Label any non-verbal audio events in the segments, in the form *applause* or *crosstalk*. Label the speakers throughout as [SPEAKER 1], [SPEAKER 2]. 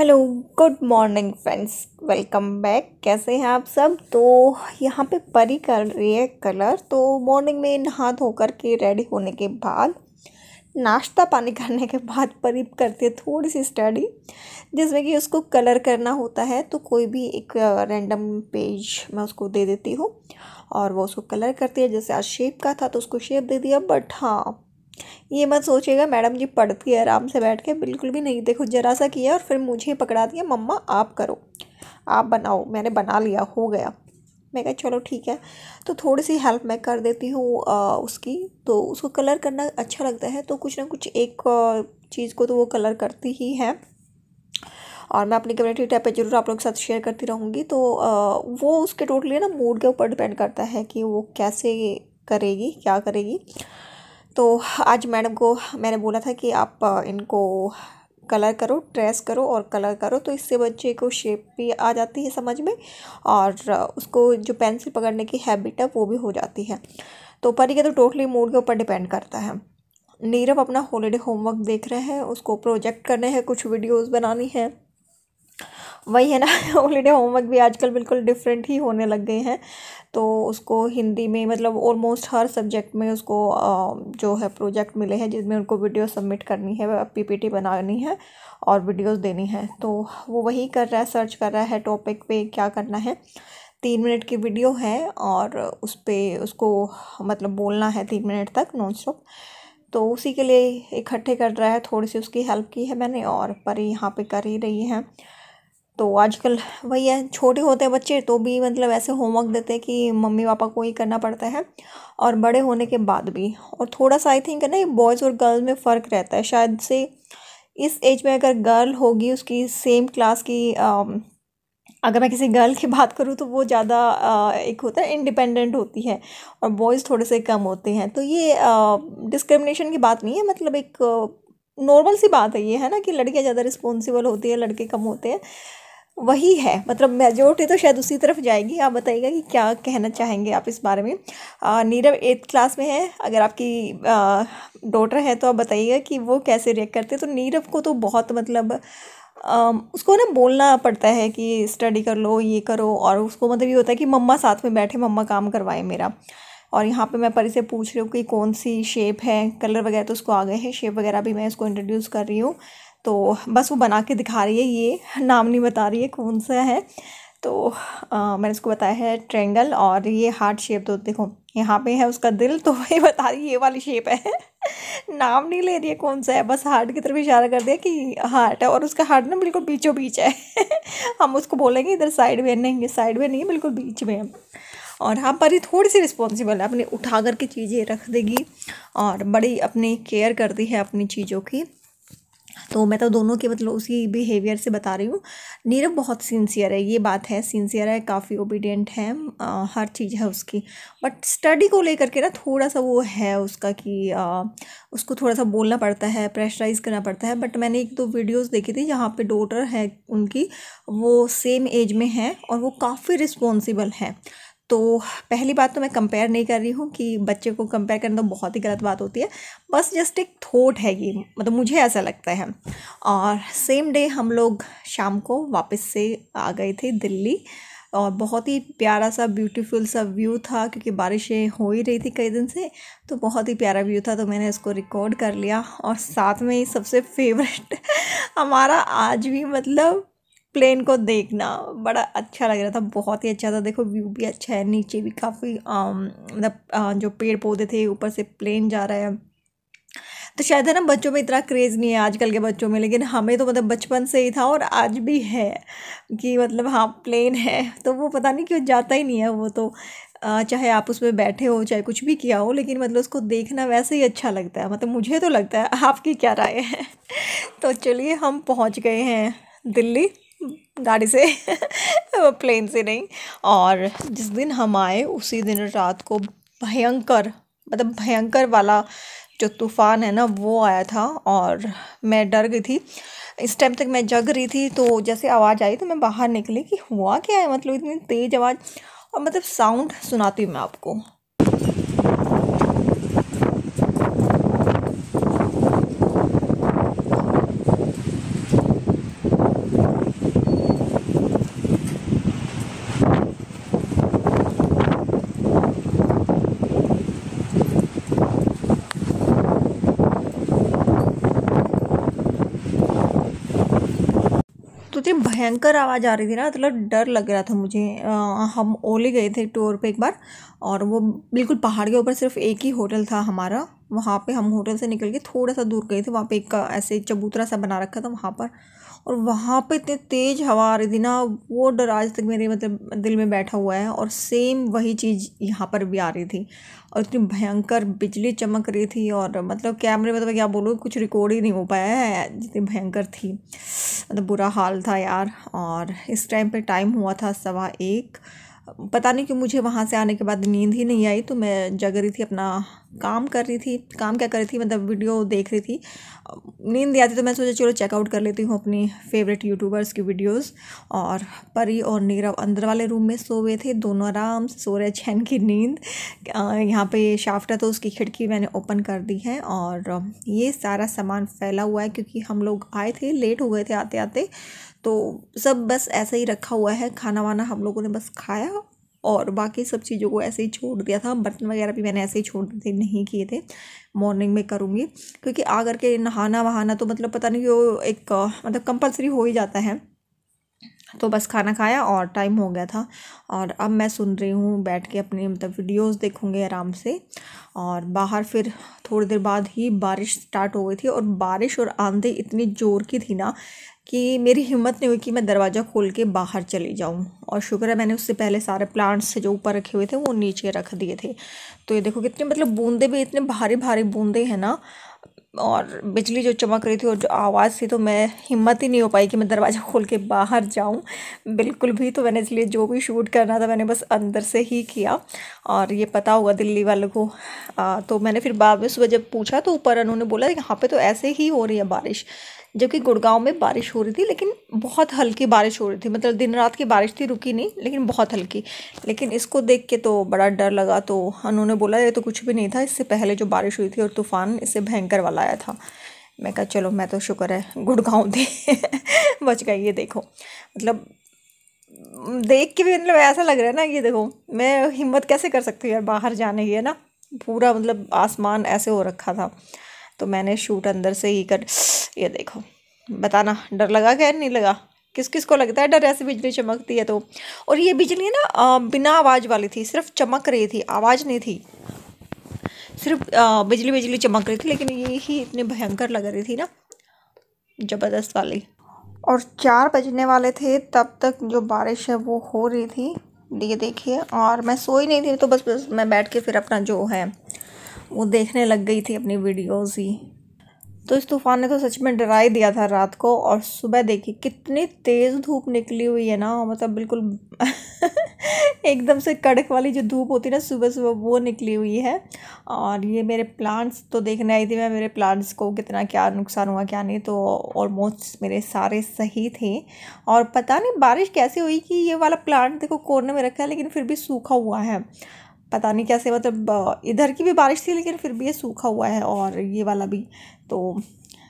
[SPEAKER 1] Hello good morning friends welcome back कैसे हैं आप सब तो यहाँ पे परी कर रही है कलर तो मॉर्निंग में नहा धोकर के रेडी होने के बाद नाश्ता पानी करने के बाद परी करती है थोड़ी सी स्टडी जिसमें कि उसको कलर करना होता है तो कोई भी एक रैंडम पेज मैं उसको दे देती हूँ और वो उसको कलर करती है जैसे आज शेप का था तो उसको शेप दे दिया बट हाँ ये मत सोचिएगा मैडम जी पढ़ती है आराम से बैठ के बिल्कुल भी नहीं देखो जरा सा किया और फिर मुझे पकड़ा दिया मम्मा आप करो आप बनाओ मैंने बना लिया हो गया मैं कहा चलो ठीक है तो थोड़ी सी हेल्प मैं कर देती हूँ उसकी तो उसको कलर करना अच्छा लगता है तो कुछ ना कुछ एक चीज़ को तो वो कलर करती ही है और मैं अपनी कम्युनिटी टैब पे ज़रूर आप लोग के साथ शेयर करती रहूँगी तो वो उसके टोटली ना मूड के ऊपर डिपेंड करता है कि वो कैसे करेगी क्या करेगी तो आज मैडम को मैंने बोला था कि आप इनको कलर करो ट्रेस करो और कलर करो तो इससे बच्चे को शेप भी आ जाती है समझ में और उसको जो पेंसिल पकड़ने की हैबिट है वो भी हो जाती है तो परी का तो टोटली मूड के ऊपर डिपेंड करता है नीरव अपना हॉलीडे होमवर्क देख रहे हैं उसको प्रोजेक्ट करने हैं कुछ वीडियोस बनानी है वही है ना हॉलीडे *laughs* होमवर्क भी आजकल बिल्कुल डिफरेंट ही होने लग गए हैं तो उसको हिंदी में मतलब ऑलमोस्ट हर सब्जेक्ट में उसको जो है प्रोजेक्ट मिले हैं जिसमें उनको वीडियो सबमिट करनी है पीपीटी बनानी है और वीडियोस देनी है तो वो वही कर रहा है सर्च कर रहा है टॉपिक पे क्या करना है तीन मिनट की वीडियो है और उस पर उसको मतलब बोलना है तीन मिनट तक नॉन स्टॉप तो उसी के लिए इकट्ठे कर रहा है थोड़ी सी उसकी हेल्प की है मैंने और पर यहाँ पे कर ही रही है तो आजकल वही है छोटे होते हैं बच्चे तो भी मतलब ऐसे होमवर्क देते हैं कि मम्मी पापा को ही करना पड़ता है और बड़े होने के बाद भी और थोड़ा सा आई थिंक है ना बॉयज़ और गर्ल्स में फ़र्क रहता है शायद से इस एज में अगर गर्ल होगी उसकी सेम क्लास की आ, अगर मैं किसी गर्ल की बात करूँ तो वो ज़्यादा एक होता है इंडिपेंडेंट होती है और बॉयज़ थोड़े से कम होते हैं तो ये डिस्क्रिमिनेशन की बात नहीं है मतलब एक नॉर्मल सी बात है ये है ना कि लड़कियाँ ज़्यादा रिस्पॉन्सिबल होती है लड़के कम होते हैं वही है मतलब मेजोरिटी तो शायद उसी तरफ जाएगी आप बताइएगा कि क्या कहना चाहेंगे आप इस बारे में नीरव एट्थ क्लास में है अगर आपकी डॉटर है तो आप बताइएगा कि वो कैसे रिएक्ट करते हैं तो नीरव को तो बहुत मतलब आ, उसको ना बोलना पड़ता है कि स्टडी कर लो ये करो और उसको मतलब ये होता है कि मम्मा साथ में बैठे मम्मा काम करवाएं मेरा और यहाँ पे मैं परी से पूछ रही हूँ कि कौन सी शेप है कलर वगैरह तो उसको आ गए हैं शेप वगैरह भी मैं उसको इंट्रोड्यूस कर रही हूँ तो बस वो बना के दिखा रही है ये नाम नहीं बता रही है कौन सा है तो आ, मैंने उसको बताया है ट्रेंगल और ये हार्ट शेप तो देखो यहाँ पे है उसका दिल तो वही बता रही ये वाली शेप है नाम नहीं ले रही है कौन सा है बस हार्ट की तरफ इशारा कर दिया कि हार्ट है और उसका हार्ट ना बिल्कुल बीचों बीच है *laughs* हम उसको बोलेंगे इधर साइड में नहीं है साइड में नहीं है बिल्कुल बीच में और हाँ ही थोड़ी सी रिस्पॉन्सिबल है अपने उठा करके चीज़ें रख देगी और बड़ी अपनी केयर करती है अपनी चीज़ों की तो मैं तो दोनों के मतलब उसी बिहेवियर से बता रही हूँ नीरव बहुत सिंसियर है ये बात है सिंसियर है काफ़ी ओबीडियंट है आ, हर चीज़ है उसकी बट स्टडी को लेकर के ना थोड़ा सा वो है उसका कि आ, उसको थोड़ा सा बोलना पड़ता है प्रेशराइज़ करना पड़ता है बट मैंने एक दो वीडियोज़ देखी थी जहाँ पे डॉटर है उनकी वो सेम एज में है और वो काफ़ी रिस्पॉन्सिबल है तो पहली बात तो मैं कंपेयर नहीं कर रही हूँ कि बच्चे को कंपेयर करना तो बहुत ही गलत बात होती है बस जस्ट एक थॉट है ये मतलब मुझे ऐसा लगता है और सेम डे हम लोग शाम को वापस से आ गए थे दिल्ली और बहुत ही प्यारा सा ब्यूटीफुल सा व्यू था क्योंकि बारिशें हो ही रही थी कई दिन से तो बहुत ही प्यारा व्यू था तो मैंने इसको रिकॉर्ड कर लिया और साथ में ही सबसे फेवरेट *laughs* हमारा आज भी मतलब प्लेन को देखना बड़ा अच्छा लग रहा था बहुत ही अच्छा था देखो व्यू भी अच्छा है नीचे भी काफ़ी um, मतलब uh, जो पेड़ पौधे थे ऊपर से प्लेन जा रहा है तो शायद है ना बच्चों में इतना क्रेज़ नहीं है आजकल के बच्चों में लेकिन हमें तो मतलब बचपन से ही था और आज भी है कि मतलब हाँ प्लेन है तो वो पता नहीं क्यों जाता ही नहीं है वो तो uh, चाहे आप उसमें बैठे हो चाहे कुछ भी किया हो लेकिन मतलब उसको देखना वैसे ही अच्छा लगता है मतलब मुझे तो लगता है आपकी क्या राय है *laughs* तो चलिए हम पहुँच गए हैं दिल्ली गाड़ी से प्लेन से नहीं और जिस दिन हम आए उसी दिन रात को भयंकर मतलब भयंकर वाला जो तूफ़ान है ना वो आया था और मैं डर गई थी इस टाइम तक मैं जग रही थी तो जैसे आवाज़ आई तो मैं बाहर निकली कि हुआ क्या है मतलब इतनी तेज़ आवाज़ और मतलब साउंड सुनाती हूँ मैं आपको भयंकर आवाज़ आ रही थी ना मतलब डर लग रहा था मुझे आ, हम ओले गए थे टूर पे एक बार और वो बिल्कुल पहाड़ के ऊपर सिर्फ एक ही होटल था हमारा वहाँ पे हम होटल से निकल के थोड़ा सा दूर गए थे वहाँ पे एक ऐसे चबूतरा सा बना रखा था वहाँ पर और वहाँ पे इतने तेज़ हवा आ रही थी ना वो डर आज तक मेरे मतलब दिल में बैठा हुआ है और सेम वही चीज़ यहाँ पर भी आ रही थी और इतनी भयंकर बिजली चमक रही थी और मतलब कैमरे में तो मैं क्या बोलूँ कुछ रिकॉर्ड ही नहीं हो पाया है जितनी भयंकर थी मतलब बुरा हाल था यार और इस टाइम पे टाइम हुआ था सवा एक पता नहीं कि मुझे वहाँ से आने के बाद नींद ही नहीं आई तो मैं जग रही थी अपना काम कर रही थी काम क्या कर रही थी मतलब वीडियो देख रही थी नींद आती तो मैं सोचा चलो चेकआउट कर लेती हूँ अपनी फेवरेट यूट्यूबर्स की वीडियोस और परी और नीरव अंदर वाले रूम में सो हुए थे दोनों आराम से सो रहे चैन की नींद यहाँ पे है तो उसकी खिड़की मैंने ओपन कर दी है और ये सारा सामान फैला हुआ है क्योंकि हम लोग आए थे लेट हो गए थे आते आते तो सब बस ऐसे ही रखा हुआ है खाना वाना हम लोगों ने बस खाया और बाकी सब चीज़ों को ऐसे ही छोड़ दिया था बर्तन वगैरह भी मैंने ऐसे ही छोड़ दिए नहीं किए थे मॉर्निंग में करूँगी क्योंकि आ करके नहाना वहाना तो मतलब पता नहीं वो एक मतलब कंपलसरी हो ही जाता है तो बस खाना खाया और टाइम हो गया था और अब मैं सुन रही हूँ बैठ के अपने मतलब वीडियोस देखूँगी आराम से और बाहर फिर थोड़ी देर बाद ही बारिश स्टार्ट हो गई थी और बारिश और आंधी इतनी ज़ोर की थी ना कि मेरी हिम्मत नहीं हुई कि मैं दरवाज़ा खोल के बाहर चली जाऊँ और शुक्र है मैंने उससे पहले सारे प्लांट्स जो ऊपर रखे हुए थे वो नीचे रख दिए थे तो ये देखो कितने मतलब बूंदे भी इतने भारी भारी बूंदे हैं ना और बिजली जो चमक रही थी और जो आवाज़ थी तो मैं हिम्मत ही नहीं हो पाई कि मैं दरवाज़ा खोल के बाहर जाऊं बिल्कुल भी तो मैंने इसलिए जो भी शूट करना था मैंने बस अंदर से ही किया और ये पता होगा दिल्ली वालों को आ, तो मैंने फिर बाद में सुबह जब पूछा तो ऊपर उन्होंने बोला यहाँ पे तो ऐसे ही हो रही है बारिश जबकि गुड़गांव में बारिश हो रही थी लेकिन बहुत हल्की बारिश हो रही थी मतलब दिन रात की बारिश थी रुकी नहीं लेकिन बहुत हल्की लेकिन इसको देख के तो बड़ा डर लगा तो उन्होंने बोला ये तो कुछ भी नहीं था इससे पहले जो बारिश हुई थी और तूफ़ान इससे भयंकर वाला आया था मैं कहा चलो मैं तो शुक्र है गुड़गांव थी *laughs* बच गई ये देखो मतलब देख के भी मतलब ऐसा लग रहा है ना ये देखो मैं हिम्मत कैसे कर सकती हूँ यार बाहर जाने की है ना पूरा मतलब आसमान ऐसे हो रखा था तो मैंने शूट अंदर से ही कर ये देखो बताना डर लगा क्या नहीं लगा किस किस को लगता है डर ऐसे बिजली चमकती है तो और ये बिजली ना बिना आवाज़ वाली थी सिर्फ चमक रही थी आवाज़ नहीं थी सिर्फ बिजली बिजली चमक रही थी लेकिन ये ही इतनी भयंकर लग रही थी ना ज़बरदस्त वाली और चार बजने वाले थे तब तक जो बारिश है वो हो रही थी ये देखिए और मैं सोई नहीं थी तो बस बस मैं बैठ के फिर अपना जो है वो देखने लग गई थी अपनी वीडियोज़ ही तो इस तूफ़ान ने तो सच में डरा ही दिया था रात को और सुबह देखी कितनी तेज़ धूप निकली हुई है ना मतलब बिल्कुल *laughs* एकदम से कड़क वाली जो धूप होती है ना सुबह सुबह वो निकली हुई है और ये मेरे प्लांट्स तो देखने आई थी मैं मेरे प्लांट्स को कितना क्या नुकसान हुआ क्या नहीं तो ऑलमोस्ट मेरे सारे सही थे और पता नहीं बारिश कैसे हुई कि ये वाला प्लांट देखो कोने में रखा है लेकिन फिर भी सूखा हुआ है पता नहीं कैसे मतलब इधर की भी बारिश थी लेकिन फिर भी ये सूखा हुआ है और ये वाला भी तो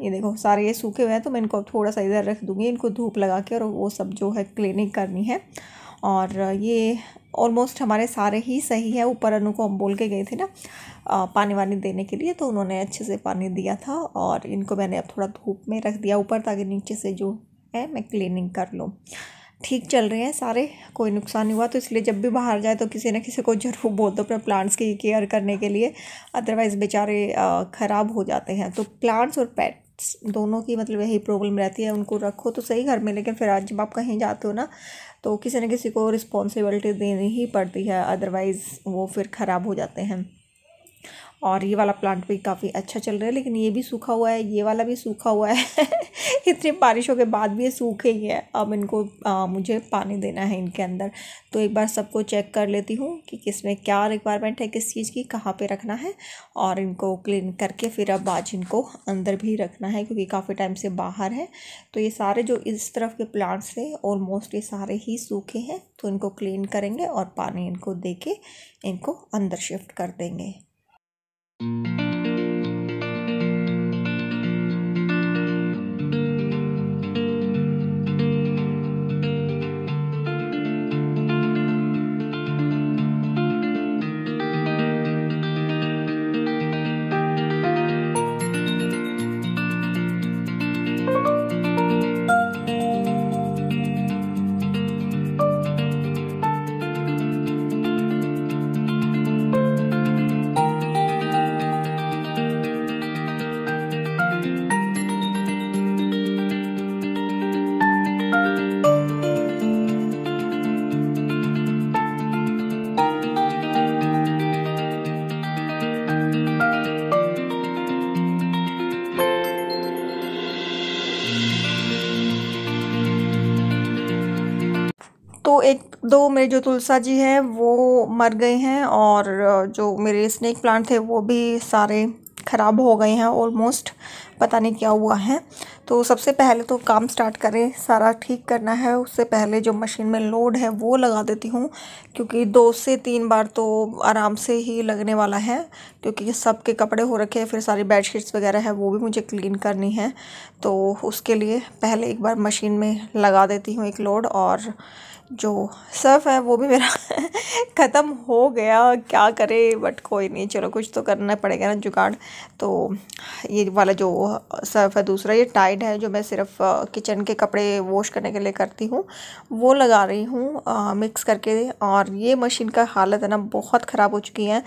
[SPEAKER 1] ये देखो सारे ये सूखे हुए हैं तो मैं इनको अब थोड़ा सा इधर रख दूँगी इनको धूप लगा के और वो सब जो है क्लीनिंग करनी है और ये ऑलमोस्ट हमारे सारे ही सही है ऊपर अनु को हम बोल के गए थे ना पानी वानी देने के लिए तो उन्होंने अच्छे से पानी दिया था और इनको मैंने अब थोड़ा धूप में रख दिया ऊपर ताकि नीचे से जो है मैं क्लीनिंग कर लूँ ठीक चल रहे हैं सारे कोई नुकसान नहीं हुआ तो इसलिए जब भी बाहर जाए तो किसी न किसी को जरूर *laughs* बोल दो अपने प्लांट्स की केयर करने के लिए अदरवाइज़ बेचारे ख़राब हो जाते हैं तो प्लांट्स और पेट दोनों की मतलब यही प्रॉब्लम रहती है उनको रखो तो सही घर में लेकिन फिर आज जब आप कहीं जाते हो ना तो किसी न किसी को रिस्पॉन्सिबिलिटी देनी ही पड़ती है अदरवाइज़ वो फिर ख़राब हो जाते हैं और ये वाला प्लांट भी काफ़ी अच्छा चल रहा है लेकिन ये भी सूखा हुआ है ये वाला भी सूखा हुआ है *laughs* इतनी बारिशों के बाद भी ये सूखे ही है अब इनको आ, मुझे पानी देना है इनके अंदर तो एक बार सबको चेक कर लेती हूँ कि किस में क्या रिक्वायरमेंट है किस चीज़ की कहाँ पे रखना है और इनको क्लीन करके फिर अब आज इनको अंदर भी रखना है क्योंकि काफ़ी टाइम से बाहर है तो ये सारे जो इस तरफ के प्लांट्स थे ऑलमोस्ट ये सारे ही सूखे हैं तो इनको क्लीन करेंगे और पानी इनको दे के इनको अंदर शिफ्ट कर देंगे Mm-hmm. दो मेरे जो तुलसा जी हैं वो मर गए हैं और जो मेरे स्नेक प्लांट थे वो भी सारे ख़राब हो गए हैं ऑलमोस्ट पता नहीं क्या हुआ है तो सबसे पहले तो काम स्टार्ट करें सारा ठीक करना है उससे पहले जो मशीन में लोड है वो लगा देती हूँ क्योंकि दो से तीन बार तो आराम से ही लगने वाला है क्योंकि सब के कपड़े हो रखे हैं फिर सारी बेडशीट्स वगैरह है वो भी मुझे क्लीन करनी है तो उसके लिए पहले एक बार मशीन में लगा देती हूँ एक लोड और जो सर्फ़ है वो भी मेरा *laughs* ख़त्म हो गया क्या करे बट कोई नहीं चलो कुछ तो करना पड़ेगा ना जुगाड़ तो ये वाला जो सर्फ़ है दूसरा ये टाइड है जो मैं सिर्फ किचन के कपड़े वॉश करने के लिए करती हूँ वो लगा रही हूँ मिक्स करके और ये मशीन का हालत है ना बहुत ख़राब हो चुकी है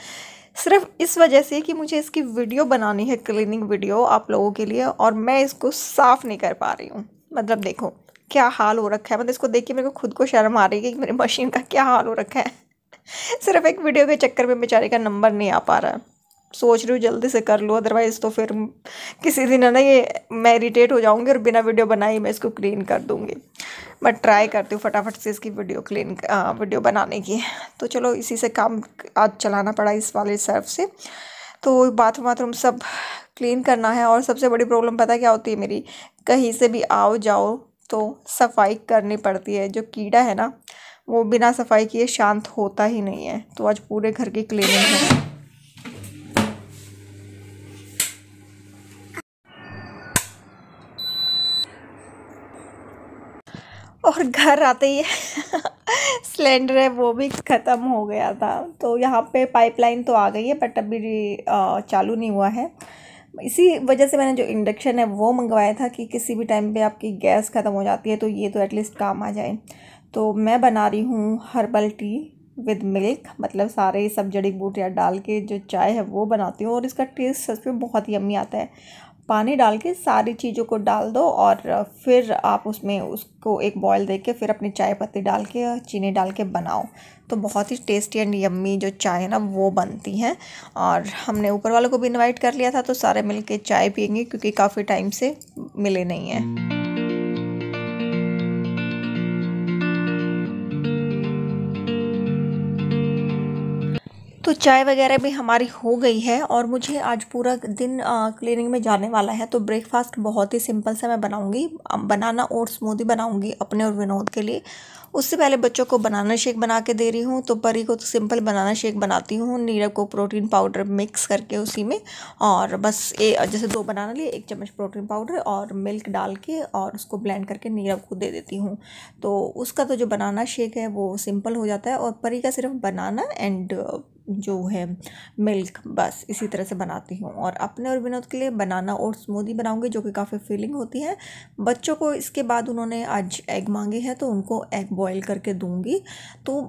[SPEAKER 1] सिर्फ इस वजह से कि मुझे इसकी वीडियो बनानी है क्लीनिंग वीडियो आप लोगों के लिए और मैं इसको साफ़ नहीं कर पा रही हूँ मतलब देखो क्या हाल हो रखा है मतलब इसको देख के मेरे को खुद को शर्म आ रही है कि मेरे मशीन का क्या हाल हो रखा है *laughs* सिर्फ एक वीडियो के चक्कर में बेचारे का नंबर नहीं आ पा रहा है सोच रही हूँ जल्दी से कर लूँ अदरवाइज़ तो फिर किसी दिन है ना ये मैं इरीटेट हो जाऊँगी और बिना वीडियो बनाए मैं इसको क्लीन कर दूँगी बट ट्राई करती हूँ फटाफट से इसकी वीडियो क्लीन वीडियो बनाने की तो चलो इसी से काम आज चलाना पड़ा इस वाले सर्फ से तो बाथरूम वाथरूम सब क्लीन करना है और सबसे बड़ी प्रॉब्लम पता क्या होती है मेरी कहीं से भी आओ जाओ तो सफाई करनी पड़ती है जो कीड़ा है ना वो बिना सफाई किए शांत होता ही नहीं है तो आज पूरे घर की क्लीनिंग है और घर आते ही *laughs* सिलेंडर है वो भी ख़त्म हो गया था तो यहाँ पे पाइपलाइन तो आ गई है बट अभी चालू नहीं हुआ है इसी वजह से मैंने जो इंडक्शन है वो मंगवाया था कि किसी भी टाइम पे आपकी गैस ख़त्म हो जाती है तो ये तो एटलीस्ट काम आ जाए तो मैं बना रही हूँ हर्बल टी विद मिल्क मतलब सारे सब जड़ी बूटियाँ डाल के जो चाय है वो बनाती हूँ और इसका टेस्ट सच में बहुत ही अमी आता है पानी डाल के सारी चीज़ों को डाल दो और फिर आप उसमें उसको एक बॉयल दे के फिर अपनी चाय पत्ती डाल के चीनी डाल के बनाओ तो बहुत ही टेस्टी एंड यम्मी जो चाय है ना वो बनती हैं और हमने ऊपर वालों को भी इनवाइट कर लिया था तो सारे मिल के चाय पियेंगे क्योंकि काफ़ी टाइम से मिले नहीं हैं तो चाय वगैरह भी हमारी हो गई है और मुझे आज पूरा दिन क्लीनिंग में जाने वाला है तो ब्रेकफास्ट बहुत ही सिंपल से मैं बनाऊंगी बनाना और स्मूदी बनाऊंगी अपने और विनोद के लिए उससे पहले बच्चों को बनाना शेक बना के दे रही हूँ तो परी को तो सिंपल बनाना शेक बनाती हूँ नीरव को प्रोटीन पाउडर मिक्स करके उसी में और बस ए, जैसे दो बनाना लिए एक चम्मच प्रोटीन पाउडर और मिल्क डाल के और उसको ब्लेंड करके नीरव को दे देती हूँ तो उसका तो जो बनाना शेक है वो सिंपल हो जाता है और परी का सिर्फ बनाना एंड जो है मिल्क बस इसी तरह से बनाती हूँ और अपने और विनोद के लिए बनाना और स्मूदी बनाऊँगी जो कि काफ़ी फीलिंग होती है बच्चों को इसके बाद उन्होंने आज एग मांगे हैं तो उनको एग बॉईल करके दूँगी तो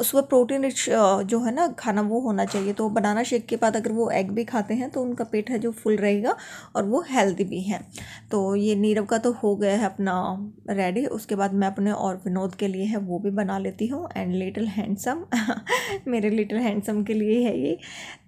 [SPEAKER 1] सुबह प्रोटीन रिच जो है ना खाना वो होना चाहिए तो बनाना शेक के बाद अगर वो एग भी खाते हैं तो उनका पेट है जो फुल रहेगा और वो हेल्दी भी है तो ये नीरव का तो हो गया है अपना रेडी उसके बाद मैं अपने और विनोद के लिए है वो भी बना लेती हूँ एंड लिटिल हैंडसम मेरे लिटिल हैंडसम के लिए है ये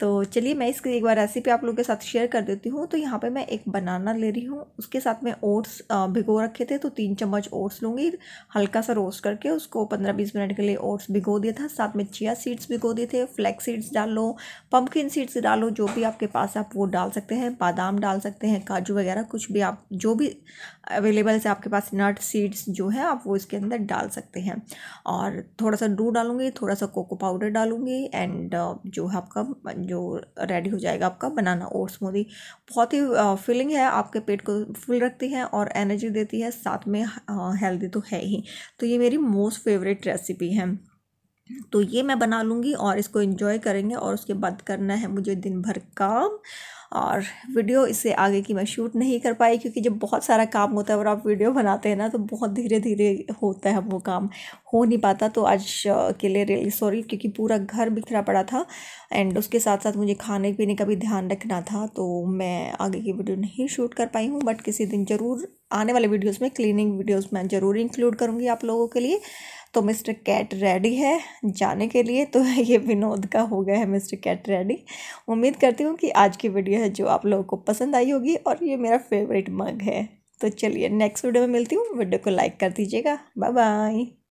[SPEAKER 1] तो चलिए मैं इसकी एक बार रेसिपी आप लोगों के साथ शेयर कर देती हूँ तो यहाँ पर मैं एक बनाना ले रही हूँ उसके साथ में ओट्स भिगो रखे थे तो तीन चम्मच ओट्स लूँगी हल्का सा रोस्ट करके उसको पंद्रह बीस मिनट के लिए ओट्स भिगो दिया था साथ में चिया सीड्स भिगो दिए थे फ्लैक्स सीड्स डाल लो पम्पकिन सीड्स डालो जो भी आपके पास आप वो डाल सकते हैं बादाम डाल सकते हैं काजू वगैरह कुछ भी आप जो भी अवेलेबल से आपके पास नट सीड्स जो है आप वो इसके अंदर डाल सकते हैं और थोड़ा सा डू डालूंगी थोड़ा सा कोको पाउडर डालूंगी एंड uh, जो है आपका जो रेडी हो जाएगा आपका बनाना ओट स्मूदी बहुत ही फीलिंग uh, है आपके पेट को फुल रखती है और एनर्जी देती है साथ में हेल्दी uh, तो है ही तो ये मेरी मोस्ट फेवरेट रेसिपी है तो ये मैं बना लूँगी और इसको इन्जॉय करेंगे और उसके बाद करना है मुझे दिन भर काम और वीडियो इससे आगे की मैं शूट नहीं कर पाई क्योंकि जब बहुत सारा काम होता है और आप वीडियो बनाते हैं ना तो बहुत धीरे धीरे होता है वो काम हो नहीं पाता तो आज के लिए रियली सॉरी क्योंकि पूरा घर बिखरा पड़ा था एंड उसके साथ साथ मुझे खाने पीने का भी ध्यान रखना था तो मैं आगे की वीडियो नहीं शूट कर पाई हूँ बट किसी दिन ज़रूर आने वाले वीडियोज़ में क्लिनिंग वीडियोज मैं ज़रूर इंक्लूड करूँगी आप लोगों के लिए तो मिस्टर कैट रेडी है जाने के लिए तो *laughs* ये विनोद का हो गया है मिस्टर कैट रेडी उम्मीद करती हूँ कि आज की वीडियो है जो आप लोगों को पसंद आई होगी और ये मेरा फेवरेट मग है तो चलिए नेक्स्ट वीडियो में मिलती हूँ वीडियो को लाइक कर दीजिएगा बाय बाय